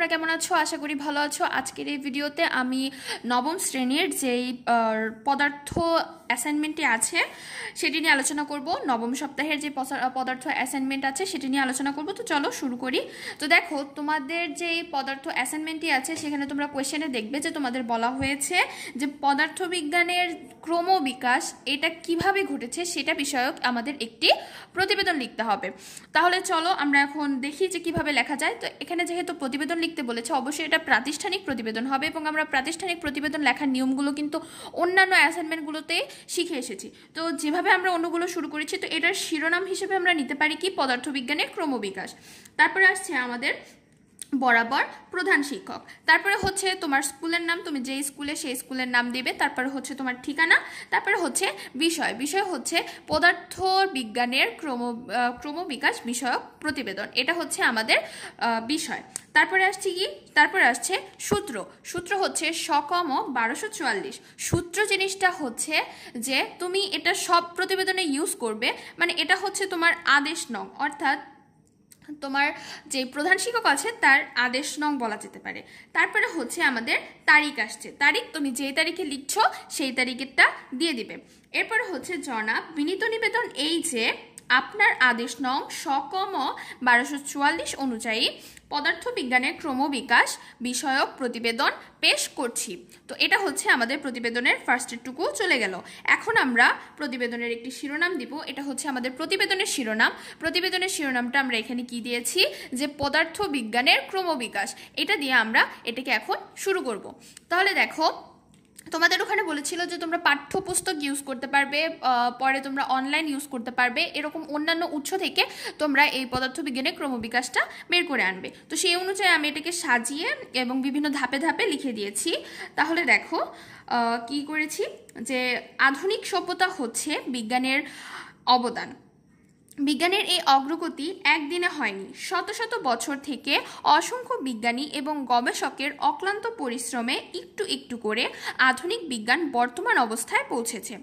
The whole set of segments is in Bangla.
তোমরা কেমন আছো আশা করি ভালো আছো আজকের এই ভিডিওতে আমি নবম শ্রেণীর যেই পদার্থ অ্যাসাইনমেন্টটি আছে সেটি নিয়ে আলোচনা করব নবম সপ্তাহের যে পদার্থ অ্যাসাইনমেন্ট আছে সেটি নিয়ে আলোচনা করব তো চলো শুরু করি তো দেখো তোমাদের যেই পদার্থ অ্যাসাইনমেন্টটি আছে সেখানে তোমরা কোয়েশ্চেনে দেখবে যে তোমাদের বলা হয়েছে যে পদার্থবিজ্ঞানের ক্রমবিকাশ এটা কিভাবে ঘটেছে সেটা বিষয়ক আমাদের একটি প্রতিবেদন লিখতে হবে তাহলে চলো আমরা এখন দেখি যে কিভাবে লেখা যায় তো এখানে যেহেতু প্রতিবেদন লিখতে বলেছে অবশ্যই এটা প্রাতিষ্ঠানিক প্রতিবেদন হবে এবং আমরা প্রাতিষ্ঠানিক প্রতিবেদন লেখার নিয়মগুলো কিন্তু অন্যান্য অ্যাসাইনমেন্টগুলোতে শিখে এসেছি তো যেভাবে আমরা অন্যগুলো শুরু করেছি তো এটার শিরোনাম হিসেবে আমরা নিতে পারি কি পদার্থবিজ্ঞানের ক্রমবিকাশ তারপরে আসছে আমাদের বরাবর প্রধান শিক্ষক তারপরে হচ্ছে তোমার স্কুলের নাম তুমি যেই স্কুলে সেই স্কুলের নাম দিবে তারপরে হচ্ছে তোমার ঠিকানা তারপরে হচ্ছে বিষয় বিষয় হচ্ছে পদার্থ বিজ্ঞানের ক্রম ক্রমবিকাশ বিষয়ক প্রতিবেদন এটা হচ্ছে আমাদের বিষয় তারপরে আসছে কি তারপরে আসছে সূত্র সূত্র হচ্ছে সকম বারোশো চুয়াল্লিশ সূত্র জিনিসটা হচ্ছে যে তুমি এটা সব প্রতিবেদনে ইউজ করবে মানে এটা হচ্ছে তোমার আদেশ নং অর্থাৎ তোমার যে প্রধান শিক্ষক আছে তার আদেশ নং বলা যেতে পারে তারপরে হচ্ছে আমাদের তারিখ আসছে তারিখ তুমি যেই তারিখে লিখছো সেই তারিখেরটা দিয়ে দিবে এরপরে হচ্ছে জনাব বিনীত নিবেদন এই যে আপনার আদেশ নং সকম বারোশো চুয়াল্লিশ অনুযায়ী পদার্থবিজ্ঞানের ক্রমবিকাশ বিষয়ক প্রতিবেদন পেশ করছি তো এটা হচ্ছে আমাদের প্রতিবেদনের ফার্স্টেরটুকু চলে গেল এখন আমরা প্রতিবেদনের একটি শিরোনাম দিব এটা হচ্ছে আমাদের প্রতিবেদনের শিরোনাম প্রতিবেদনের শিরোনামটা আমরা এখানে কি দিয়েছি যে পদার্থবিজ্ঞানের ক্রমবিকাশ এটা দিয়ে আমরা এটাকে এখন শুরু করব তাহলে দেখো তোমাদের ওখানে বলেছিল যে তোমরা পাঠ্যপুস্তক ইউজ করতে পারবে পরে তোমরা অনলাইন ইউজ করতে পারবে এরকম অন্যান্য উৎস থেকে তোমরা এই পদার্থবিজ্ঞানের ক্রমবিকাশটা বের করে আনবে তো সেই অনুযায়ী আমি এটাকে সাজিয়ে এবং বিভিন্ন ধাপে ধাপে লিখে দিয়েছি তাহলে দেখো কি করেছি যে আধুনিক সভ্যতা হচ্ছে বিজ্ঞানের অবদান বিজ্ঞানের এই অগ্রগতি একদিনে হয়নি শত শত বছর থেকে অসংখ্য বিজ্ঞানী এবং গবেষকের অক্লান্ত পরিশ্রমে একটু একটু করে আধুনিক বিজ্ঞান বর্তমান অবস্থায় পৌঁছেছে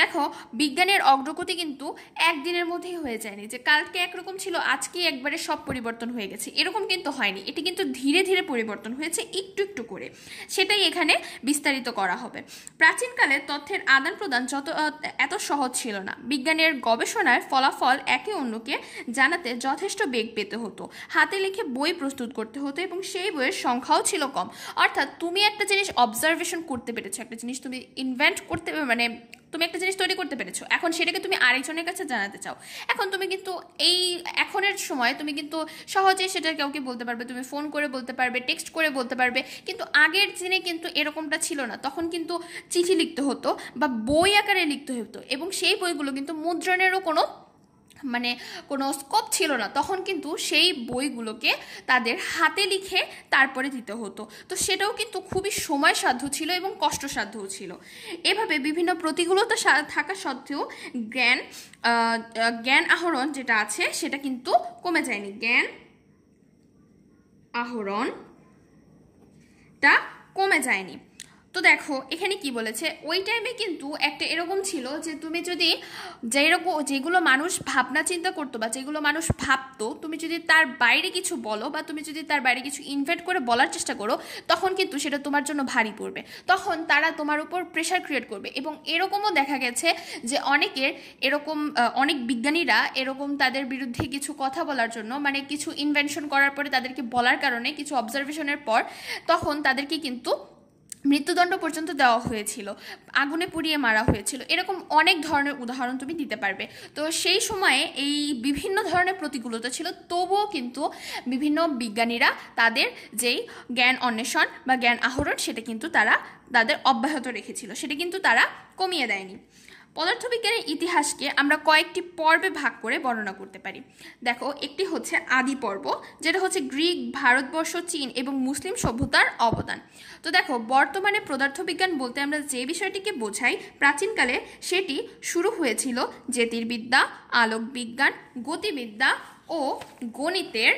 দেখো বিজ্ঞানের অগ্রগতি কিন্তু একদিনের মধ্যেই হয়ে যায়নি যে কালকে একরকম ছিল আজকে একবারে সব পরিবর্তন হয়ে গেছে এরকম কিন্তু হয়নি এটি কিন্তু ধীরে ধীরে পরিবর্তন হয়েছে একটু একটু করে সেটাই এখানে বিস্তারিত করা হবে প্রাচীনকালে তথ্যের আদান প্রদান যত এত সহজ ছিল না বিজ্ঞানের গবেষণার ফলাফল এক একে অন্যকে জানাতে যথেষ্ট বেগ পেতে হতো হাতে লিখে বই প্রস্তুত করতে হতো এবং সেই বইয়ের সংখ্যাও ছিল কম অর্থাৎ তুমি একটা জিনিস অবজারভেশন করতে পেরেছো একটা জিনিস তুমি ইনভেন্ট করতে মানে তুমি একটা জিনিস তৈরি করতে পেরেছো এখন সেটাকে তুমি আরেকজনের কাছে জানাতে চাও এখন তুমি কিন্তু এই এখনের সময় তুমি কিন্তু সহজেই সেটা কাউকে বলতে পারবে তুমি ফোন করে বলতে পারবে টেক্সট করে বলতে পারবে কিন্তু আগের দিনে কিন্তু এরকমটা ছিল না তখন কিন্তু চিঠি লিখতে হতো বা বই আকারে লিখতে হতো এবং সেই বইগুলো কিন্তু মুদ্রণেরও কোনো মানে কোনো স্কোপ ছিল না তখন কিন্তু সেই বইগুলোকে তাদের হাতে লিখে তারপরে দিতে হতো তো সেটাও কিন্তু খুবই সময়সাধ্য ছিল এবং কষ্টসাধ্যও ছিল এভাবে বিভিন্ন প্রতিকূলতা থাকা সত্ত্বেও জ্ঞান জ্ঞান আহরণ যেটা আছে সেটা কিন্তু কমে যায়নি জ্ঞান আহরণটা কমে যায়নি তো দেখো এখানে কি বলেছে ওই টাইমে কিন্তু একটা এরকম ছিল যে তুমি যদি যেরকম যেগুলো মানুষ ভাবনা চিন্তা করতো বা যেগুলো মানুষ ভাবতো তুমি যদি তার বাইরে কিছু বলো বা তুমি যদি তার বাইরে কিছু ইনভেট করে বলার চেষ্টা করো তখন কিন্তু সেটা তোমার জন্য ভারী পড়বে তখন তারা তোমার উপর প্রেশার ক্রিয়েট করবে এবং এরকমও দেখা গেছে যে অনেকের এরকম অনেক বিজ্ঞানীরা এরকম তাদের বিরুদ্ধে কিছু কথা বলার জন্য মানে কিছু ইনভেনশন করার পরে তাদেরকে বলার কারণে কিছু অবজারভেশনের পর তখন তাদেরকে কিন্তু মৃত্যুদণ্ড পর্যন্ত দেওয়া হয়েছিল আগুনে পুড়িয়ে মারা হয়েছিল এরকম অনেক ধরনের উদাহরণ তুমি দিতে পারবে তো সেই সময়ে এই বিভিন্ন ধরনের প্রতিকূলতা ছিল তবুও কিন্তু বিভিন্ন বিজ্ঞানীরা তাদের যেই জ্ঞান অন্বেষণ বা জ্ঞান আহরণ সেটা কিন্তু তারা তাদের অব্যাহত রেখেছিল সেটা কিন্তু তারা কমিয়ে দেয়নি পদার্থবিজ্ঞানের ইতিহাসকে আমরা কয়েকটি পর্বে ভাগ করে বর্ণনা করতে পারি দেখো একটি হচ্ছে আদি পর্ব যেটা হচ্ছে গ্রিক ভারতবর্ষ চীন এবং মুসলিম সভ্যতার অবদান তো দেখো বর্তমানে পদার্থবিজ্ঞান বলতে আমরা যে বিষয়টিকে বোঝাই প্রাচীনকালে সেটি শুরু হয়েছিল জ্যোতির্বিদ্যা আলোকবিজ্ঞান গতিবিদ্যা ও গণিতের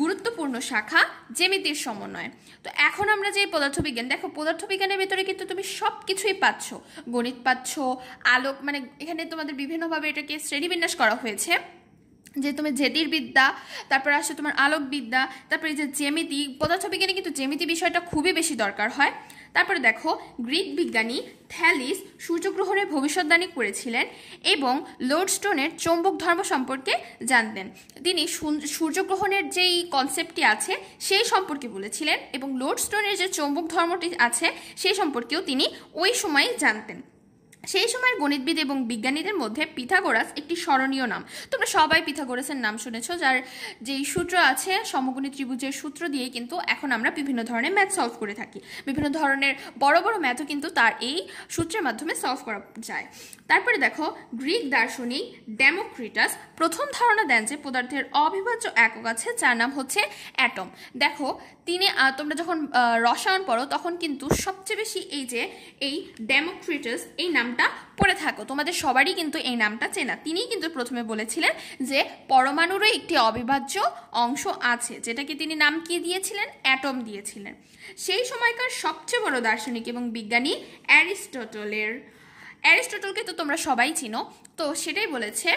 গুরুত্বপূর্ণ শাখা জ্যামিতির সমন্বয় তো এখন আমরা যে পদার্থবিজ্ঞান দেখো পদার্থবিজ্ঞানের ভিতরে কিন্তু তুমি সব কিছুই পাচ্ছ গণিত পাচ্ছ আলোক মানে এখানে তোমাদের বিভিন্নভাবে এটাকে শ্রেণীবিন্যাস করা হয়েছে যে তুমি জেদির বিদ্যা আসছে তোমার আলোকবিদ্যা তারপরে যে জ্যামিতি পদার্থবিজ্ঞানে কিন্তু জ্যামিতি বিষয়টা খুবই বেশি দরকার হয় তারপরে দেখো গ্রিক বিজ্ঞানী থ্যালিস সূর্যগ্রহণের ভবিষ্যৎবাণী করেছিলেন এবং লোডস্টোনের চৌম্বক ধর্ম সম্পর্কে জানতেন তিনি সূর্যগ্রহণের যেই কনসেপ্টটি আছে সেই সম্পর্কে বলেছিলেন এবং লোডস্টোনের যে চৌম্বক ধর্মটি আছে সেই সম্পর্কেও তিনি ওই সময়ে জানতেন সেই সময়ের গণিতবিদ এবং বিজ্ঞানীদের মধ্যে পিথাগোরাস একটি স্মরণীয় নাম তোমরা সবাই পিথাগোরাসের নাম শুনেছ যার যেই সূত্র আছে সমগণী ত্রিভুজের সূত্র দিয়ে কিন্তু এখন আমরা বিভিন্ন ধরনের ম্যাথ সলভ করে থাকি বিভিন্ন ধরনের বড় বড় ম্যাথও কিন্তু তার এই সূত্রের মাধ্যমে সলভ করা যায় তারপরে দেখো গ্রিক দার্শনিক ডেমোক্রিটাস প্রথম ধারণা দেন যে পদার্থের অবিভাজ্য একক আছে যার নাম হচ্ছে অ্যাটম দেখো তিনি তোমরা যখন রসায়ন পড়ো তখন কিন্তু সবচেয়ে বেশি এই যে এই ডেমোক্রিটাস এই নাম নামটা পড়ে থাকো তোমাদের সবারই কিন্তু এই নামটা চেনা তিনি কিন্তু প্রথমে বলেছিলেন যে পরমাণুরও একটি অবিভাজ্য অংশ আছে যেটাকে তিনি নাম কি দিয়েছিলেন অ্যাটম দিয়েছিলেন সেই সময়কার সবচেয়ে বড় দার্শনিক এবং বিজ্ঞানী অ্যারিস্টটলের অ্যারিস্টটলকে তো তোমরা সবাই চিনো তো সেটাই বলেছে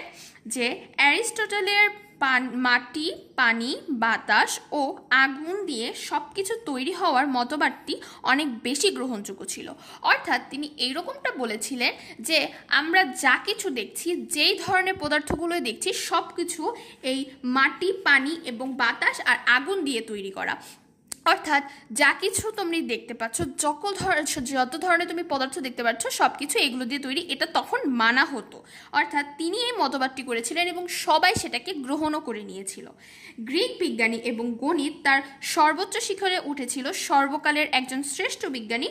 যে অ্যারিস্টটলের পান মাটি পানি বাতাস ও আগুন দিয়ে সব কিছু তৈরি হওয়ার মতবাদটি অনেক বেশি গ্রহণযোগ্য ছিল অর্থাৎ তিনি এইরকমটা বলেছিলেন যে আমরা যা কিছু দেখছি যেই ধরনের পদার্থগুলোই দেখছি সব কিছু এই মাটি পানি এবং বাতাস আর আগুন দিয়ে তৈরি করা অর্থাৎ যা কিছু তুমি দেখতে পাচ্ছ যত ধরনের যত ধরনের তুমি পদার্থ দেখতে পাচ্ছ সব কিছু এগুলো দিয়ে তৈরি এটা তখন মানা হতো অর্থাৎ তিনি এই মতবাদটি করেছিলেন এবং সবাই সেটাকে গ্রহণও করে নিয়েছিল গ্রিক বিজ্ঞানী এবং গণিত তার সর্বোচ্চ শিখরে উঠেছিল সর্বকালের একজন শ্রেষ্ঠ বিজ্ঞানী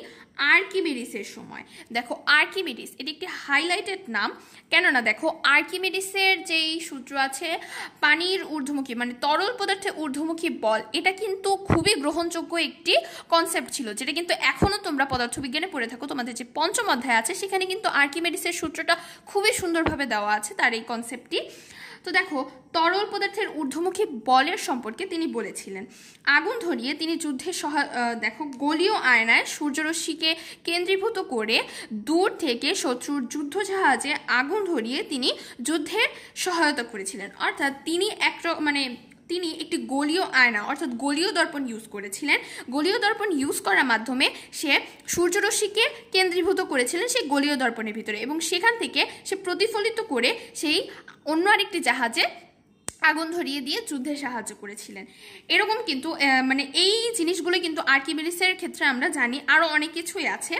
আর্কিমিডিসের সময় দেখো আর্কিমিডিস এটি একটি হাইলাইটেড নাম কেননা দেখো আর্কিমিডিসের যেই সূত্র আছে পানির ঊর্ধ্বমুখী মানে তরল পদার্থে ঊর্ধ্বমুখী বল এটা কিন্তু খুবই গ্রহণযোগ্য একটি কনসেপ্ট ছিল যেটা কিন্তু এখনও তোমরা পদার্থবিজ্ঞানে পড়ে থাকো তোমাদের যে পঞ্চম অধ্যায় আছে সেখানে কিন্তু আর্কিমিডিসের সূত্রটা খুবই সুন্দরভাবে দেওয়া আছে তার এই কনসেপ্টটি তো দেখো তরল পদার্থের ঊর্ধ্বমুখী বলের সম্পর্কে তিনি বলেছিলেন আগুন ধরিয়ে তিনি যুদ্ধের সহা দেখো গোলীয় আয়নায় সূর্যরশ্মিকে কেন্দ্রীভূত করে দূর থেকে শত্রুর যুদ্ধ জাহাজে আগুন ধরিয়ে তিনি যুদ্ধের সহায়তা করেছিলেন অর্থাৎ তিনি এক মানে তিনি একটি গোলীয় আয়না অর্থাৎ গোলীয় দর্পণ ইউজ করেছিলেন গোলীয় দর্পণ ইউজ করার মাধ্যমে সে সূর্যরশ্মিকে কেন্দ্রীভূত করেছিলেন সেই গোলীয় দর্পণের ভিতরে এবং সেখান থেকে সে প্রতিফলিত করে সেই অন্য আরেকটি জাহাজে আগুন ধরিয়ে দিয়ে যুদ্ধে সাহায্য করেছিলেন এরকম কিন্তু মানে এই জিনিসগুলো কিন্তু আর্কিবেরিসের ক্ষেত্রে আমরা জানি আরও অনেক কিছুই আছে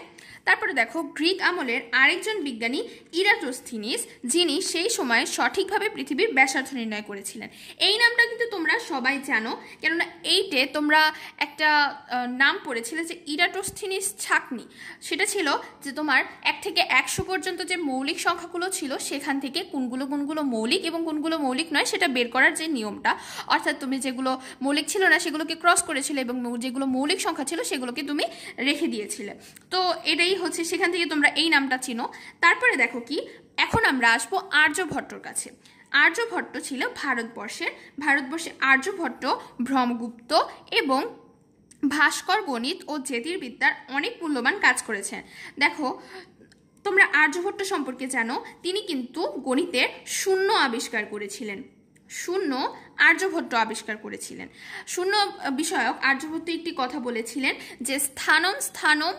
তারপরে দেখো গ্রিক আমলের আরেকজন বিজ্ঞানী ইরাটোস্থিনিস যিনি সেই সময়ে সঠিকভাবে পৃথিবীর ব্যাসার্থ নির্ণয় করেছিলেন এই নামটা কিন্তু তোমরা সবাই জানো কেননা এইটে তোমরা একটা নাম পড়েছিলে যে ইরাটোস্থিনিস ছাকনি সেটা ছিল যে তোমার এক থেকে একশো পর্যন্ত যে মৌলিক সংখ্যাগুলো ছিল সেখান থেকে কোনগুলো কোনগুলো মৌলিক এবং কোনগুলো মৌলিক নয় সেটা বের করার যে নিয়মটা অর্থাৎ তুমি যেগুলো মৌলিক ছিল না সেগুলোকে ক্রস করেছিলে এবং যেগুলো মৌলিক সংখ্যা ছিল সেগুলোকে তুমি রেখে দিয়েছিলে তো এটাই হচ্ছে সেখান থেকে তোমরা এই নামটা চিনো তারপরে দেখো কি এখন আমরা আসবো আর্যভট্টর কাছে আর্যভট্ট ছিল ভারতবর্ষের ভারতবর্ষে আর্যভট্ট ভ্রমগুপ্ত এবং ভাস্কর গণিত ও জ্যোতির্বিদ্যার অনেক মূল্যবান কাজ করেছেন দেখো তোমরা আর্যভট্ট সম্পর্কে জানো তিনি কিন্তু গণিতের শূন্য আবিষ্কার করেছিলেন শূন্য আর্যভট্ট আবিষ্কার করেছিলেন শূন্য বিষয়ক আর্যভট্ট একটি কথা বলেছিলেন যে স্থানম স্থানম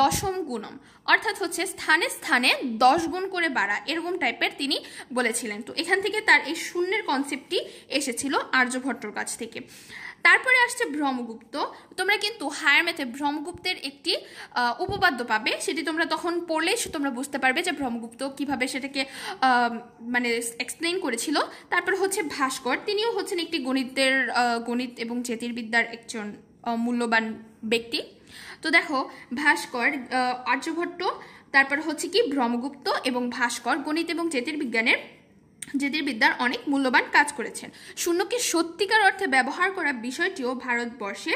দশম গুণম অর্থাৎ হচ্ছে স্থানে স্থানে দশ গুণ করে বাড়া এরকম টাইপের তিনি বলেছিলেন তো এখান থেকে তার এই শূন্যের কনসেপ্টটি এসেছিল আর্যভট্টর কাছ থেকে তারপরে আসছে ভ্রমগুপ্ত তোমরা কিন্তু হায়ার ম্যাথে ভ্রমগুপ্তের একটি উপপাদ্য পাবে সেটি তোমরা তখন পড়লেই তোমরা বুঝতে পারবে যে ভ্রমগুপ্ত কিভাবে সেটাকে মানে এক্সপ্লেন করেছিল তারপর হচ্ছে ভাস্কর তিনিও হচ্ছেন একটি গণিতের গণিত এবং জ্যোতির্বিদ্যার একজন মূল্যবান ব্যক্তি তো দেখো ভাস্কর আর্যভট্ট তারপর হচ্ছে কি ভ্রমগুপ্ত এবং ভাস্কর গণিত এবং জ্যোতির্বিজ্ঞানের যেদের বিদ্যার অনেক মূল্যবান কাজ করেছেন শূন্যকে সত্যিকার অর্থে ব্যবহার করা বিষয়টিও ভারতবর্ষে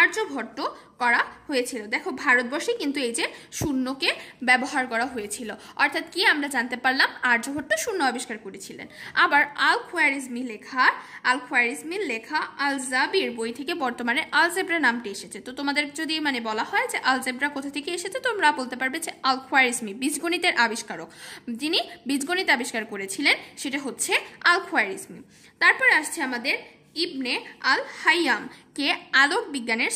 আর্যভট্ট করা হয়েছিল দেখো ভারতবর্ষে কিন্তু এই যে শূন্যকে ব্যবহার করা হয়েছিল অর্থাৎ কি আমরা জানতে পারলাম আর্যভট্ট শূন্য আবিষ্কার করেছিলেন আবার আল খোয়ারিজমি লেখা আল খোয়ারিজমির লেখা আলজাবির বই থেকে বর্তমানে আলজেব্রা নামটি এসেছে তো তোমাদের যদি মানে বলা হয় যে আলজেব্রা কোথা থেকে এসেছে তোমরা বলতে পারবে যে আল খোয়ারিজমি বীজগণিতের আবিষ্কারক যিনি বীজগণিত আবিষ্কার করেছিলেন সেটা হচ্ছে আল খোয়ারিজমি তারপরে আসছে আমাদের ইবনে আল হাইয়াম কে আলোক বিজ্ঞানের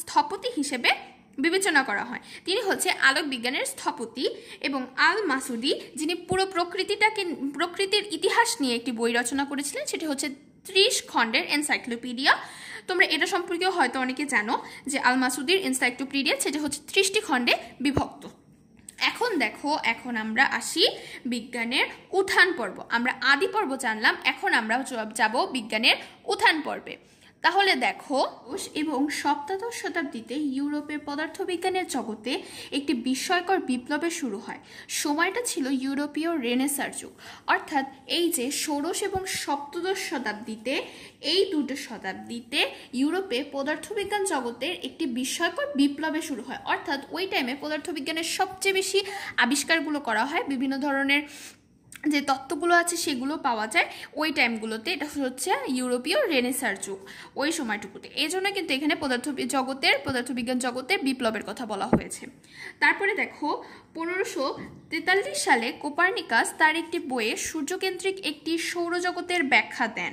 স্থপতি হিসেবে বিবেচনা করা হয় তিনি হচ্ছে আলোক বিজ্ঞানের স্থপতি এবং আল মাসুদি যিনি পুরো প্রকৃতিটাকে প্রকৃতির ইতিহাস নিয়ে একটি বই রচনা করেছিলেন সেটি হচ্ছে ত্রিশ খণ্ডের এনসাইক্লোপিডিয়া তোমরা এটা সম্পর্কেও হয়তো অনেকে জানো যে আল মাসুদির এনসাইক্লোপিডিয়া সেটা হচ্ছে ত্রিশটি খণ্ডে বিভক্ত এখন দেখো এখন আমরা আসি বিজ্ঞানের উঠান পর্ব আমরা আদি পর্ব জানলাম এখন আমরা যাব বিজ্ঞানের উঠান পর্বে তাহলে দেখো এবং সপ্তাদশ শতাব্দীতে ইউরোপের পদার্থবিজ্ঞানের জগতে একটি বিস্ময়কর বিপ্লবের শুরু হয় সময়টা ছিল ইউরোপীয় রেনেসার যুগ অর্থাৎ এই যে ষোড়শ এবং সপ্তদশ শতাব্দীতে এই দুটো শতাব্দীতে ইউরোপে পদার্থবিজ্ঞান জগতের একটি বিস্ময়কর বিপ্লবে শুরু হয় অর্থাৎ ওই টাইমে পদার্থবিজ্ঞানের সবচেয়ে বেশি আবিষ্কারগুলো করা হয় বিভিন্ন ধরনের যে তত্ত্বগুলো আছে সেগুলো পাওয়া যায় ওই টাইমগুলোতে এটা হচ্ছে ইউরোপীয় রেনেসার যুগ ওই সময়টুকুতে এই জন্য কিন্তু এখানে পদার্থ জগতের পদার্থবিজ্ঞান জগতের বিপ্লবের কথা বলা হয়েছে তারপরে দেখো পনেরোশো তেতাল্লিশ সালে কোপার্নিকাস তার একটি বইয়ে সূর্যকেন্দ্রিক একটি সৌরজগতের ব্যাখ্যা দেন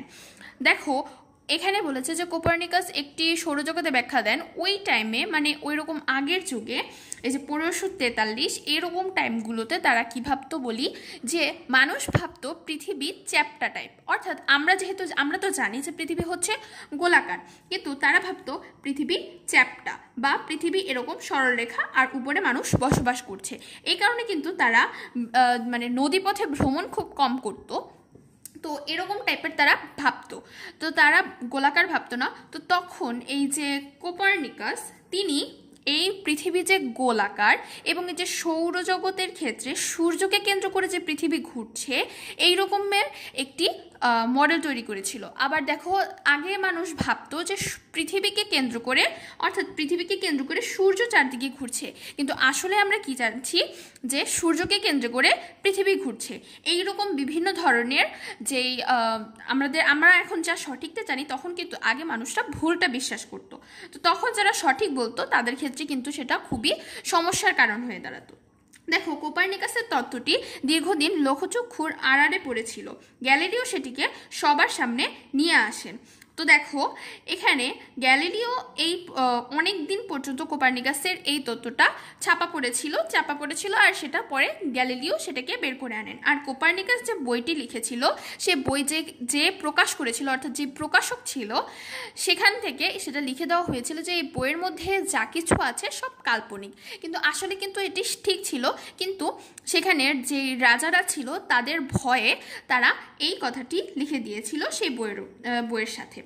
দেখো এখানে বলেছে যে কোপার্নিকাস একটি সৌরজগতে ব্যাখ্যা দেন ওই টাইমে মানে ওই রকম আগের যুগে এই যে পনেরোশো তেতাল্লিশ এরকম টাইমগুলোতে তারা কী ভাবতো বলি যে মানুষ ভাবত পৃথিবী চ্যাপ্টা টাইপ অর্থাৎ আমরা যেহেতু আমরা তো জানি যে পৃথিবী হচ্ছে গোলাকার কিন্তু তারা ভাবত পৃথিবী চ্যাপ্টা বা পৃথিবী এরকম সরলরেখা আর উপরে মানুষ বসবাস করছে এই কারণে কিন্তু তারা মানে নদীপথে ভ্রমণ খুব কম করতো তো এরকম টাইপের তারা ভাবতো তো তারা গোলাকার ভাবতো না তো তখন এই যে কোপার্নিকাস তিনি এই পৃথিবী যে গোলাকার এবং এই যে সৌরজগতের ক্ষেত্রে সূর্যকে কেন্দ্র করে যে পৃথিবী ঘুরছে এই রকমের একটি মডেল তৈরি করেছিল আবার দেখো আগে মানুষ ভাবতো যে পৃথিবীকে কেন্দ্র করে অর্থাৎ পৃথিবীকে কেন্দ্র করে সূর্য চারদিকে ঘুরছে কিন্তু আসলে আমরা কি জানছি যে সূর্যকে কেন্দ্র করে পৃথিবী ঘুরছে এই রকম বিভিন্ন ধরনের যেই আমাদের আমরা এখন যা সঠিকটা জানি তখন কিন্তু আগে মানুষরা ভুলটা বিশ্বাস করতো তো তখন যারা সঠিক বলতো তাদের ক্ষেত্রে কিন্তু সেটা খুবই সমস্যার কারণ হয়ে দাঁড়াতো দেখো কোপার্নিকাসের তত্ত্বটি দীর্ঘদিন লোকচক্ষুর আড়াড়ে পড়েছিল গ্যালেরিও সেটিকে সবার সামনে নিয়ে আসেন তো দেখো এখানে গ্যালিলিও এই অনেক দিন পর্যন্ত কোপার্নিকাসের এই তত্ত্বটা ছাপা পড়েছিল ছাপা পড়েছিল আর সেটা পরে গ্যালিলিও সেটাকে বের করে আনেন আর কোপারনিকাস যে বইটি লিখেছিল সে বই যে যে প্রকাশ করেছিল অর্থাৎ যে প্রকাশক ছিল সেখান থেকে সেটা লিখে দেওয়া হয়েছিল যে এই বইয়ের মধ্যে যা কিছু আছে সব কাল্পনিক কিন্তু আসলে কিন্তু এটি ঠিক ছিল কিন্তু সেখানের যে রাজারা ছিল তাদের ভয়ে তারা এই কথাটি লিখে দিয়েছিল সেই বইয়ের বইয়ের সাথে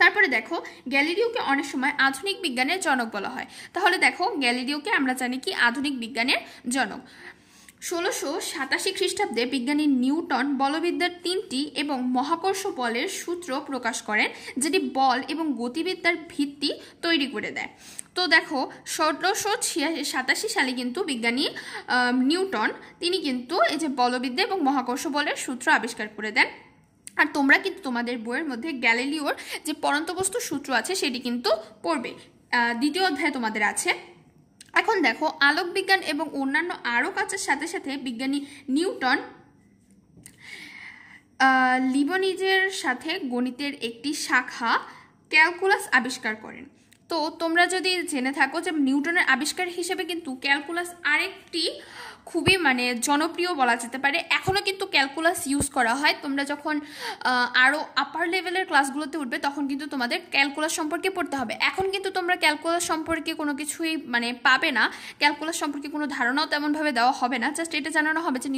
তারপরে দেখো গ্যালিরিওকে অনেক সময় আধুনিক বিজ্ঞানের জনক বলা হয় তাহলে দেখো গ্যালিরিওকে আমরা জানি কি আধুনিক বিজ্ঞানের জনক ষোলোশো সাতাশি খ্রিস্টাব্দে বিজ্ঞানী নিউটন বলবিদ্যার তিনটি এবং মহাকর্ষ বলের সূত্র প্রকাশ করেন যেটি বল এবং গতিবিদ্যার ভিত্তি তৈরি করে দেয় তো দেখো ষোলোশো সাতাশি সালে কিন্তু বিজ্ঞানী নিউটন তিনি কিন্তু এই যে বলবিদ্যা এবং মহাকর্ষ বলের সূত্র আবিষ্কার করে দেন আর তোমরা কিন্তু তোমাদের বইয়ের মধ্যে গ্যালিলিওর যে পরন্তবস্তু সূত্র আছে সেটি কিন্তু পড়বে দ্বিতীয় অধ্যায় তোমাদের আছে এখন দেখো আলোক বিজ্ঞান এবং অন্যান্য আরও কাজের সাথে সাথে বিজ্ঞানী নিউটন লিবনিজের সাথে গণিতের একটি শাখা ক্যালকুলাস আবিষ্কার করেন তো তোমরা যদি জেনে থাকো যে নিউটনের আবিষ্কার হিসেবে কিন্তু ক্যালকুলাস আরেকটি খুবই মানে জনপ্রিয় বলা যেতে পারে এখনও কিন্তু ক্যালকুলাস ইউজ করা হয় তোমরা যখন আরও আপার লেভেলের ক্লাসগুলোতে উঠবে তখন কিন্তু তোমাদের ক্যালকুলাস সম্পর্কে পড়তে হবে এখন কিন্তু তোমরা ক্যালকুলাস সম্পর্কে কোনো কিছুই মানে পাবে না ক্যালকুলাস সম্পর্কে কোনো ধারণাও তেমনভাবে দেওয়া হবে না জাস্ট এটা জানানো হবে যে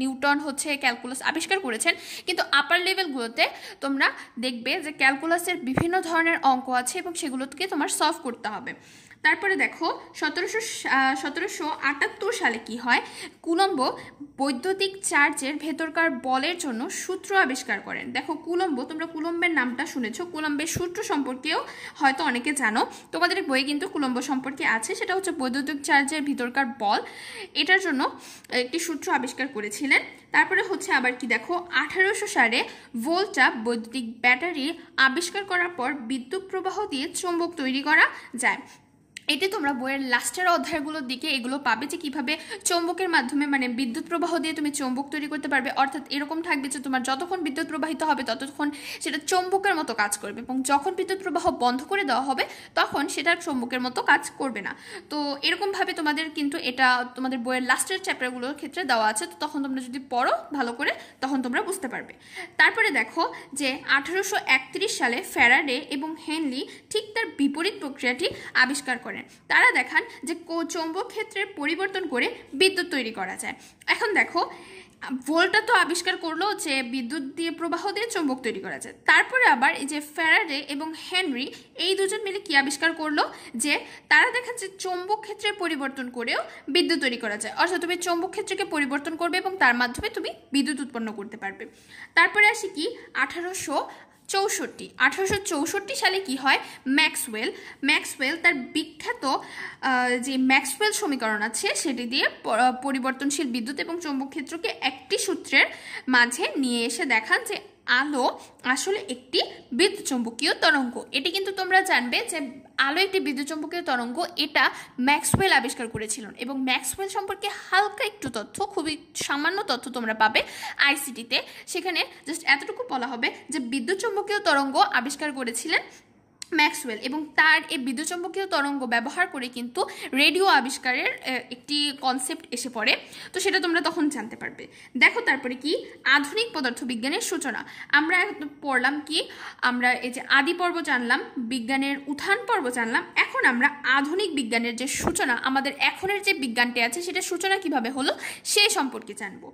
নিউটন হচ্ছে ক্যালকুলাস আবিষ্কার করেছেন কিন্তু আপার লেভেলগুলোতে তোমরা দেখবে যে ক্যালকুলাসের বিভিন্ন ধরনের অঙ্ক আছে এবং সেগুলোকে তোমার সলভ করতে হবে তারপরে দেখো সতেরোশো সতেরোশো আটাত্তর সালে কি হয় কুলম্ব বৈদ্যুতিক চার্জের ভেতরকার বলের জন্য সূত্র আবিষ্কার করেন দেখো কুলম্ব তোমরা কুলম্বের নামটা শুনেছ কুলম্বের সূত্র সম্পর্কেও হয়তো অনেকে জানো তোমাদের বইয়ে কিন্তু কুলম্ব সম্পর্কে আছে সেটা হচ্ছে বৈদ্যুতিক চার্জের ভিতরকার বল এটার জন্য একটি সূত্র আবিষ্কার করেছিলেন তারপরে হচ্ছে আবার কি দেখো আঠারোশো সালে ভোল্টা বৈদ্যুতিক ব্যাটারি আবিষ্কার করার পর বিদ্যুৎ প্রবাহ দিয়ে চুম্বক তৈরি করা যায় এতে তোমরা বইয়ের লাস্টের অধ্যায়গুলোর দিকে এগুলো পাবে যে কিভাবে চৌম্বকের মাধ্যমে মানে বিদ্যুৎ প্রবাহ দিয়ে তুমি চৌম্বক তৈরি করতে পারবে অর্থাৎ এরকম থাকবে যে তোমার যতক্ষণ বিদ্যুৎ প্রবাহিত হবে ততক্ষণ সেটা চৌম্বকের মতো কাজ করবে এবং যখন বিদ্যুৎ প্রবাহ বন্ধ করে দেওয়া হবে তখন সেটা চৌম্বকের মতো কাজ করবে না তো এরকমভাবে তোমাদের কিন্তু এটা তোমাদের বইয়ের লাস্টের চ্যাপ্টারগুলোর ক্ষেত্রে দেওয়া আছে তো তখন তোমরা যদি পড়ো ভালো করে তখন তোমরা বুঝতে পারবে তারপরে দেখো যে আঠারোশো সালে ফ্যারাডে এবং হেনলি ঠিক তার বিপরীত প্রক্রিয়াটি আবিষ্কার করে করেন তারা দেখান যে চৌম্বক ক্ষেত্রের পরিবর্তন করে বিদ্যুৎ তৈরি করা যায় এখন দেখো ভোল্টা তো আবিষ্কার করলো যে বিদ্যুৎ দিয়ে প্রবাহ দিয়ে চৌম্বক তৈরি করা যায় তারপরে আবার এই যে ফেরারে এবং হেনরি এই দুজন মিলে কি আবিষ্কার করলো যে তারা দেখেন যে চৌম্বক ক্ষেত্রে পরিবর্তন করেও বিদ্যুৎ তৈরি করা যায় অর্থাৎ তুমি চৌম্বক ক্ষেত্রকে পরিবর্তন করবে এবং তার মাধ্যমে তুমি বিদ্যুৎ উৎপন্ন করতে পারবে তারপরে আসি কি আঠারোশো চৌষট্টি আঠারোশো চৌষট্টি সালে কি হয় ম্যাক্সওয়েল ম্যাক্সওয়েল তার বিখ্যাত যে ম্যাক্সওয়েল সমীকরণ আছে সেটি দিয়ে পরিবর্তনশীল বিদ্যুৎ এবং চৌম্বক ক্ষেত্রকে একটি সূত্রের মাঝে নিয়ে এসে দেখান যে আলো আসলে একটি বিদ্যুৎ চুম্বকীয় তরঙ্গ এটি কিন্তু তোমরা জানবে যে আলো একটি বিদ্যুৎ চুম্বকীয় তরঙ্গ এটা ম্যাক্সওয়েল আবিষ্কার করেছিলেন এবং ম্যাক্সওয়েল সম্পর্কে হালকা একটু তথ্য খুবই সামান্য তথ্য তোমরা পাবে আইসিটিতে সেখানে জাস্ট এতটুকু বলা হবে যে বিদ্যুৎ চুম্বকীয় তরঙ্গ আবিষ্কার করেছিলেন ম্যাক্সওয়েল এবং তার এই বিদ্যুচম্বকীয় তরঙ্গ ব্যবহার করে কিন্তু রেডিও আবিষ্কারের একটি কনসেপ্ট এসে পড়ে তো সেটা তোমরা তখন জানতে পারবে দেখো তারপরে কি আধুনিক পদার্থবিজ্ঞানের সূচনা আমরা পড়লাম কি আমরা এই যে আদি পর্ব জানলাম বিজ্ঞানের উত্থান পর্ব জানলাম এখন আমরা আধুনিক বিজ্ঞানের যে সূচনা আমাদের এখনের যে বিজ্ঞানটি আছে সেটা সূচনা কিভাবে হলো সে সম্পর্কে জানবো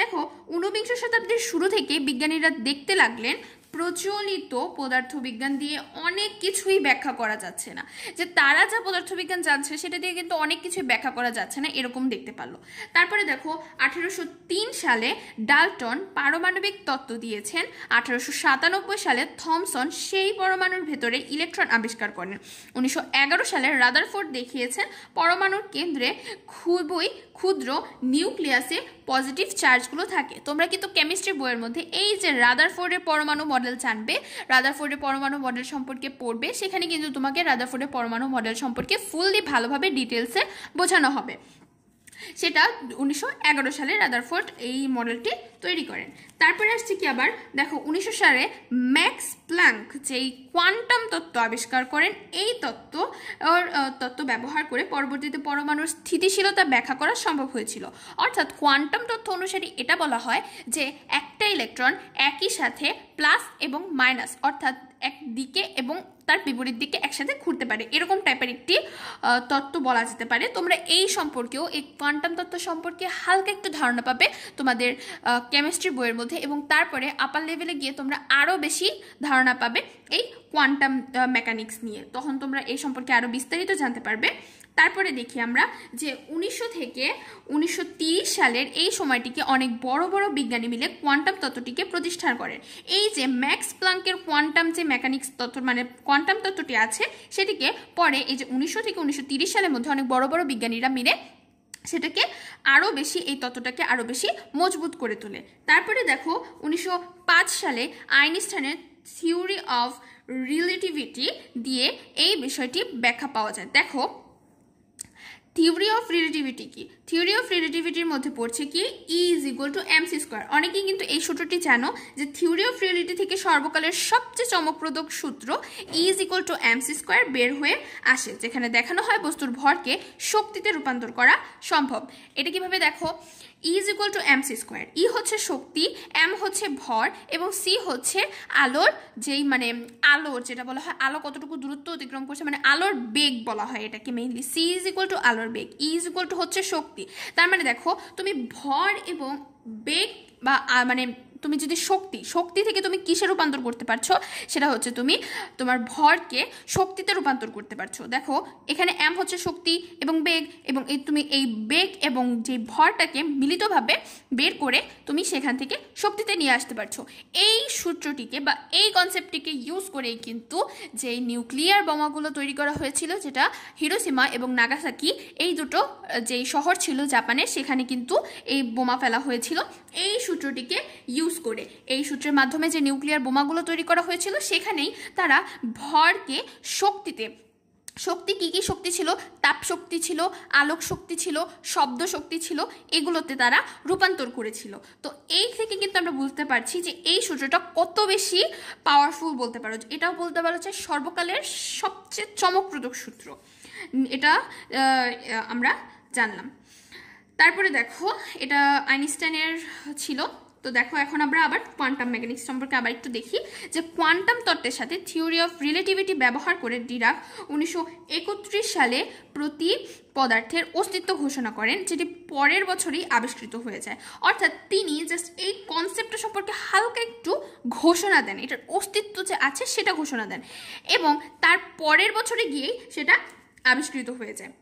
দেখো ঊনবিংশ শতাব্দীর শুরু থেকে বিজ্ঞানীরা দেখতে লাগলেন প্রচলিত পদার্থবিজ্ঞান দিয়ে অনেক কিছুই ব্যাখ্যা করা যাচ্ছে না যে তারা যা পদার্থবিজ্ঞান জানছে সেটা দিয়ে কিন্তু অনেক কিছুই ব্যাখ্যা করা যাচ্ছে না এরকম দেখতে পারলো তারপরে দেখো আঠেরোশো সালে ডালটন পারমাণবিক তত্ত্ব দিয়েছেন আঠেরোশো সালে থমসন সেই পরমাণুর ভেতরে ইলেকট্রন আবিষ্কার করেন উনিশশো সালে রাদারফোর্ড দেখিয়েছেন পরমাণুর কেন্দ্রে খুবই ক্ষুদ্র নিউক্লিয়াসে পজিটিভ চার্জগুলো থাকে তোমরা কিন্তু কেমিস্ট্রি বইয়ের মধ্যে এই যে রাদারফোর্ডের পরমাণু মডেল জানবে রাদারফোর্ডের পরমাণু মডেল সম্পর্কে পড়বে সেখানে কিন্তু তোমাকে রাদারফোর্ডের পরমাণু মডেল সম্পর্কে ফুললি ভালোভাবে ডিটেলসে বোঝানো হবে সেটা উনিশশো সালে রাদারফোর্ড এই মডেলটি তৈরি করেন তারপরে আসছে কি আবার দেখো উনিশশো সালে ম্যাক্স প্লাঙ্ক যেই কোয়ান্টাম তত্ত্ব আবিষ্কার করেন এই তত্ত্ব তত্ত্ব ব্যবহার করে পরবর্তীতে পরমাণুর স্থিতিশীলতা ব্যাখ্যা করা সম্ভব হয়েছিল অর্থাৎ কোয়ান্টাম তথ্য অনুসারে এটা বলা হয় যে একটা ইলেকট্রন একই সাথে প্লাস এবং মাইনাস অর্থাৎ একদিকে এবং তার বিপরীত দিকে একসাথে ঘুরতে পারে এরকম টাইপের একটি তত্ত্ব বলা যেতে পারে তোমরা এই সম্পর্কেও এই কোয়ান্টাম তত্ত্ব সম্পর্কে হালকা একটু ধারণা পাবে তোমাদের কেমিস্ট্রি বইয়ের মধ্যে এবং তারপরে আপার লেভেলে গিয়ে তোমরা আরও বেশি ধারণা পাবে এই কোয়ান্টাম মেকানিক্স নিয়ে তখন তোমরা এই সম্পর্কে আরও বিস্তারিত জানতে পারবে তারপরে দেখি আমরা যে উনিশশো থেকে উনিশশো সালের এই সময়টিকে অনেক বড় বড় বিজ্ঞানী মিলে কোয়ান্টাম তত্ত্বটিকে প্রতিষ্ঠা করেন এই যে ম্যাক্স প্লাঙ্কের কোয়ান্টাম যে মেকানিক্স তত্ত্ব মানে কোয়ান্টাম তত্ত্বটি আছে সেটিকে পরে এই যে উনিশশো থেকে উনিশশো সালের মধ্যে অনেক বড় বড় বিজ্ঞানীরা মিলে সেটাকে আরও বেশি এই তত্ত্বটাকে আরও বেশি মজবুত করে তোলে তারপরে দেখো উনিশশো সালে আইনস্টাইনের থিওরি অফ রিলেটিভিটি দিয়ে এই বিষয়টি ব্যাখ্যা পাওয়া যায় দেখো थ्योरी ऑफ रिलेटिविटी की থিওরি অফ রিলেটিভিটির মধ্যে পড়ছে কি E is equal to M C square অনেকেই কিন্তু এই সূত্রটি জানো যে থিওরি অফ রিয়েলিটি থেকে সর্বকালের সবচেয়ে চমকপ্রদক সূত্র E is equal to M C square বের হয়ে আসে যেখানে দেখানো হয় বস্তুর ভরকে শক্তিতে রূপান্তর করা সম্ভব এটা কিভাবে দেখো E is equal to M C square E হচ্ছে শক্তি এম হচ্ছে ভর এবং সি হচ্ছে আলোর যেই মানে আলোর যেটা বলা হয় আলো কতটুকু দূরত্ব অতিক্রম করছে মানে আলোর বেগ বলা হয় এটাকে mainly C is equal to আলোর বেগ ই ইজ ইকুয়াল টু হচ্ছে শক্তি শক্তি তার মানে দেখো তুমি ভর এবং বেগ বা মানে তুমি যদি শক্তি শক্তি থেকে তুমি কিসে রূপান্তর করতে পারছো সেটা হচ্ছে তুমি তোমার ভরকে শক্তিতে রূপান্তর করতে পারছো দেখো এখানে এম হচ্ছে শক্তি এবং বেগ এবং এই তুমি এই বেগ এবং যে ভরটাকে মিলিতভাবে বের করে তুমি সেখান থেকে শক্তিতে নিয়ে আসতে পারছো এই সূত্রটিকে বা এই কনসেপ্টটিকে ইউজ করেই কিন্তু যে নিউক্লিয়ার বোমাগুলো তৈরি করা হয়েছিল যেটা হিরোসীমা এবং নাগাসাকি এই দুটো যেই শহর ছিল জাপানের সেখানে কিন্তু এই বোমা ফেলা হয়েছিল এই সূত্রটিকে ইউজ ইউজ করে এই সূত্রের মাধ্যমে যে নিউক্লিয়ার বোমাগুলো তৈরি করা হয়েছিল সেখানেই তারা ভরকে শক্তিতে শক্তি কী কী শক্তি ছিল তাপ শক্তি ছিল আলোক শক্তি ছিল শব্দ শক্তি ছিল এগুলোতে তারা রূপান্তর করেছিল তো এই থেকে কিন্তু আমরা বুঝতে পারছি যে এই সূর্যটা কত বেশি পাওয়ারফুল বলতে পারো এটাও বলতে পারো যে সর্বকালের সবচেয়ে চমকপ্রদ সূত্র এটা আমরা জানলাম তারপরে দেখো এটা আইনস্টাইনের ছিল তো দেখো এখন আমরা আবার কোয়ান্টাম মেকানিক্স সম্পর্কে আবার একটু দেখি যে কোয়ান্টাম তত্ত্বের সাথে থিওরি অফ রিলেটিভিটি ব্যবহার করে ডিরাক উনিশশো সালে প্রতি পদার্থের অস্তিত্ব ঘোষণা করেন যেটি পরের বছরই আবিষ্কৃত হয়ে যায় অর্থাৎ তিনি জাস্ট এই কনসেপ্ট সম্পর্কে হালকা একটু ঘোষণা দেন এটার অস্তিত্ব যে আছে সেটা ঘোষণা দেন এবং তার পরের বছরে গিয়েই সেটা আবিষ্কৃত হয়ে যায়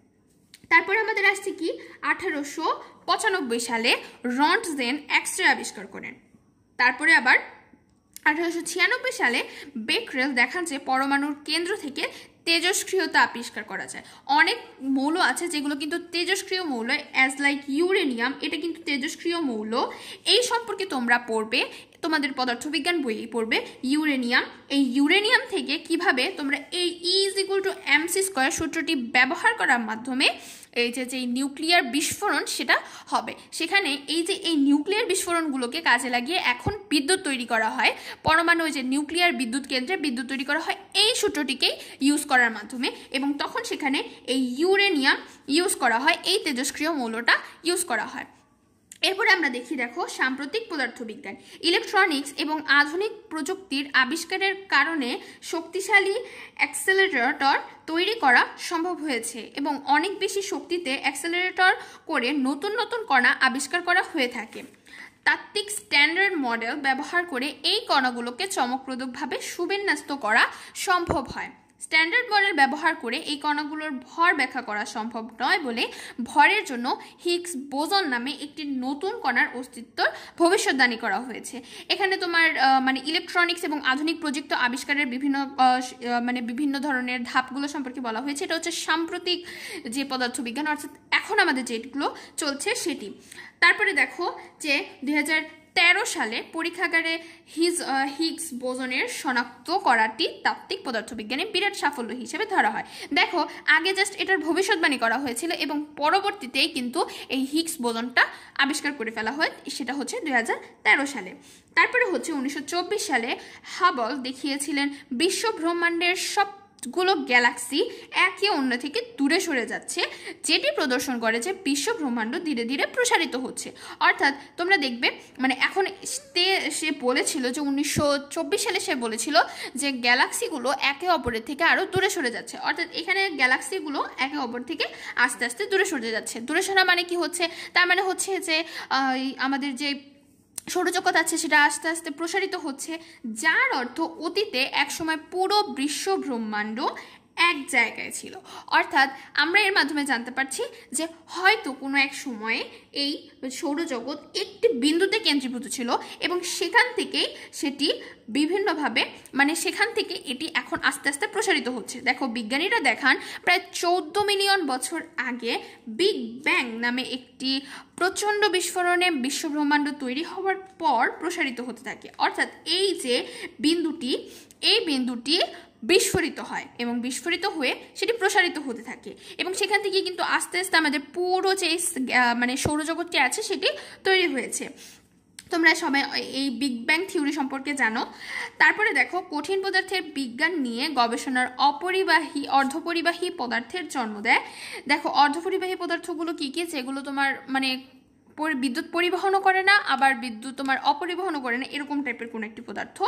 তারপর আমাদের আসছে কি আঠারোশো পঁচানব্বই সালে রন্টজেন এক্সরে আবিষ্কার করেন তারপরে আবার আঠারোশো ছিয়ানব্বই সালে বেকরেল দেখান যে পরমাণুর কেন্দ্র থেকে তেজস্ক্রিয়তা আবিষ্কার করা যায় অনেক মৌল আছে যেগুলো কিন্তু তেজস্ক্রিয় মৌল অ্যাজ লাইক ইউরেনিয়াম এটা কিন্তু তেজস্ক্রিয় মৌল এই সম্পর্কে তোমরা পড়বে তোমাদের পদার্থবিজ্ঞান বইয়ে পড়বে ইউরেনিয়াম এই ইউরেনিয়াম থেকে কিভাবে তোমরা এই is equal to MC square সূত্রটি ব্যবহার করার মাধ্যমে এই যে যে নিউক্লিয়ার বিস্ফোরণ সেটা হবে সেখানে এই যে এই নিউক্লিয়ার বিস্ফোরণগুলোকে কাজে লাগিয়ে এখন বিদ্যুৎ তৈরি করা হয় পরমাণু যে নিউক্লিয়ার বিদ্যুৎ কেন্দ্রে বিদ্যুৎ তৈরি করা হয় এই সূত্রটিকেই ইউজ করার মাধ্যমে এবং তখন সেখানে এই ইউরেনিয়াম ইউজ করা হয় এই তেজস্ক্রিয় মৌলটা ইউজ করা হয় এরপরে আমরা দেখি দেখো সাম্প্রতিক পদার্থবিজ্ঞান ইলেকট্রনিক্স এবং আধুনিক প্রযুক্তির আবিষ্কারের কারণে শক্তিশালী অ্যাক্সেলারেটর তৈরি করা সম্ভব হয়েছে এবং অনেক বেশি শক্তিতে অ্যাক্সেলারেটর করে নতুন নতুন কণা আবিষ্কার করা হয়ে থাকে তাত্ত্বিক স্ট্যান্ডার্ড মডেল ব্যবহার করে এই কণাগুলোকে চমকপ্রদভাবে সুবিন্যস্ত করা সম্ভব হয় স্ট্যান্ডার্ড মডেল ব্যবহার করে এই কণাগুলোর ভর ব্যাখ্যা করা সম্ভব নয় বলে ভরের জন্য হিক্স বোজন নামে একটি নতুন কণার অস্তিত্ব ভবিষ্যদ্বাণী করা হয়েছে এখানে তোমার মানে ইলেকট্রনিক্স এবং আধুনিক প্রযুক্ত আবিষ্কারের বিভিন্ন মানে বিভিন্ন ধরনের ধাপগুলো সম্পর্কে বলা হয়েছে এটা হচ্ছে সাম্প্রতিক যে পদার্থবিজ্ঞান অর্থাৎ এখন আমাদের যেগুলো চলছে সেটি তারপরে দেখো যে দুই তেরো সালে পরীক্ষাগারে হিজ হিগস বোজনের শনাক্ত করাটি তাত্ত্বিক পদার্থবিজ্ঞানে বিরাট সাফল্য হিসেবে ধরা হয় দেখো আগে জাস্ট এটার ভবিষ্যৎবাণী করা হয়েছিল এবং পরবর্তীতেই কিন্তু এই হিগস বোজনটা আবিষ্কার করে ফেলা হয় সেটা হচ্ছে দুই সালে তারপরে হচ্ছে উনিশশো সালে হাবল দেখিয়েছিলেন বিশ্ব ব্রহ্মাণ্ডের সব গুলো গ্যালাক্সি একে অন্য থেকে দূরে সরে যাচ্ছে যেটি প্রদর্শন করে যে বিশ্ব ব্রহ্মাণ্ড ধীরে ধীরে প্রসারিত হচ্ছে অর্থাৎ তোমরা দেখবে মানে এখন তে সে বলেছিল যে উনিশশো সালে সে বলেছিল যে গ্যালাক্সিগুলো একে অপরের থেকে আরও দূরে সরে যাচ্ছে অর্থাৎ এখানে গ্যালাক্সিগুলো একে অপর থেকে আস্তে আস্তে দূরে সরে যাচ্ছে দূরে সরা মানে কি হচ্ছে তার মানে হচ্ছে যে আমাদের যে সৌরজগত আছে সেটা আস্তে আস্তে প্রসারিত হচ্ছে যার অর্থ অতীতে একসময় পুরো বিশ্ব ব্রহ্মাণ্ড এক জায়গায় ছিল অর্থাৎ আমরা এর মাধ্যমে জানতে পারছি যে হয়তো কোনো এক সময়ে এই সৌরজগৎ একটি বিন্দুতে কেন্দ্রীভূত ছিল এবং সেখান থেকেই সেটি বিভিন্নভাবে মানে সেখান থেকে এটি এখন আস্তে আস্তে প্রসারিত হচ্ছে দেখো বিজ্ঞানীরা দেখান প্রায় চৌদ্দ মিলিয়ন বছর আগে বিগ ব্যাং নামে একটি প্রচণ্ড বিস্ফোরণে বিশ্বব্রহ্মাণ্ড তৈরি হওয়ার পর প্রসারিত হতে থাকে অর্থাৎ এই যে বিন্দুটি এই বিন্দুটি বিস্ফোরিত হয় এবং বিস্ফোরিত হয়ে সেটি প্রসারিত হতে থাকে এবং সেখান থেকে কিন্তু আস্তে আস্তে আমাদের পুরো যে মানে সৌরজগৎটি আছে সেটি তৈরি হয়েছে তোমরা সবাই এই বিগ ব্যাং থিওরি সম্পর্কে জানো তারপরে দেখো কঠিন পদার্থের বিজ্ঞান নিয়ে গবেষণার অপরিবাহী অর্ধপরিবাহী পদার্থের জন্ম দেয় দেখো অর্ধপরিবাহী পদার্থগুলো কী কী যেগুলো তোমার মানে বিদ্যুৎ পরিবহনও করে না আবার বিদ্যুৎ তোমার অপরিবহনও করে না এরকম টাইপের কোনো একটি পদার্থ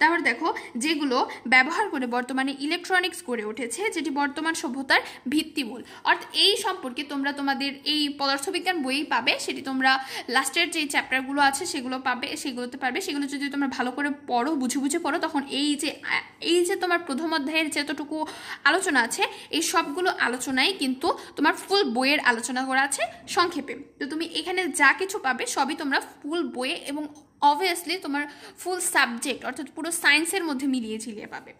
তারপর দেখো যেগুলো ব্যবহার করে বর্তমানে ইলেকট্রনিক্স গড়ে উঠেছে যেটি বর্তমান সভ্যতার ভিত্তিমূল অর্থাৎ এই সম্পর্কে তোমরা তোমাদের এই পদার্থবিজ্ঞান বইই পাবে সেটি তোমরা লাস্টের যে চ্যাপ্টারগুলো আছে সেগুলো পাবে সেগুলোতে পারবে সেগুলো যদি তোমরা ভালো করে পড়ো বুঝে বুঝে পড়ো তখন এই যে এই যে তোমার প্রথম অধ্যায়ের যেতটুকু আলোচনা আছে এই সবগুলো আলোচনাই কিন্তু তোমার ফুল বইয়ের আলোচনা করা আছে সংক্ষেপে তো তুমি এখানে যা কিছু পাবে সবই তোমরা ফুল বইয়ে এবং অবভিয়াসলি তোমার ফুল সাবজেক্ট অর্থাৎ পুরো সায়েন্সের মধ্যে মিলিয়ে ঝিলিয়ে পাবে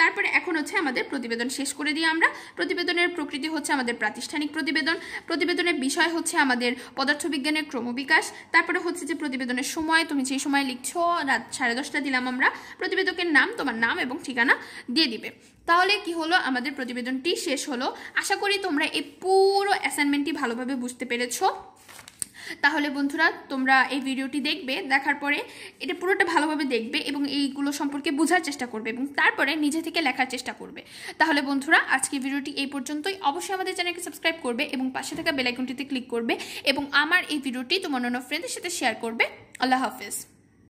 তারপরে এখন হচ্ছে আমাদের প্রতিবেদন শেষ করে দিয়ে আমরা প্রতিবেদনের প্রকৃতি হচ্ছে আমাদের প্রাতিষ্ঠানিক প্রতিবেদন প্রতিবেদনের বিষয় হচ্ছে আমাদের পদার্থবিজ্ঞানের ক্রমবিকাশ তারপরে হচ্ছে যে প্রতিবেদনের সময় তুমি যে সময় লিখছো রাত সাড়ে দশটা দিলাম আমরা প্রতিবেদকের নাম তোমার নাম এবং ঠিকানা দিয়ে দিবে তাহলে কি হলো আমাদের প্রতিবেদনটি শেষ হলো আশা করি তোমরা এই পুরো অ্যাসাইনমেন্টটি ভালোভাবে বুঝতে পেরেছো তাহলে বন্ধুরা তোমরা এই ভিডিওটি দেখবে দেখার পরে এটা পুরোটা ভালোভাবে দেখবে এবং এইগুলো সম্পর্কে বোঝার চেষ্টা করবে এবং তারপরে নিজে থেকে লেখার চেষ্টা করবে তাহলে বন্ধুরা আজকে ভিডিওটি এই পর্যন্তই অবশ্যই আমাদের চ্যানেলকে সাবস্ক্রাইব করবে এবং পাশে থাকা বেলাইকনটিতে ক্লিক করবে এবং আমার এই ভিডিওটি তোমার অন্য ফ্রেন্ডের সাথে শেয়ার করবে আল্লাহ হাফেজ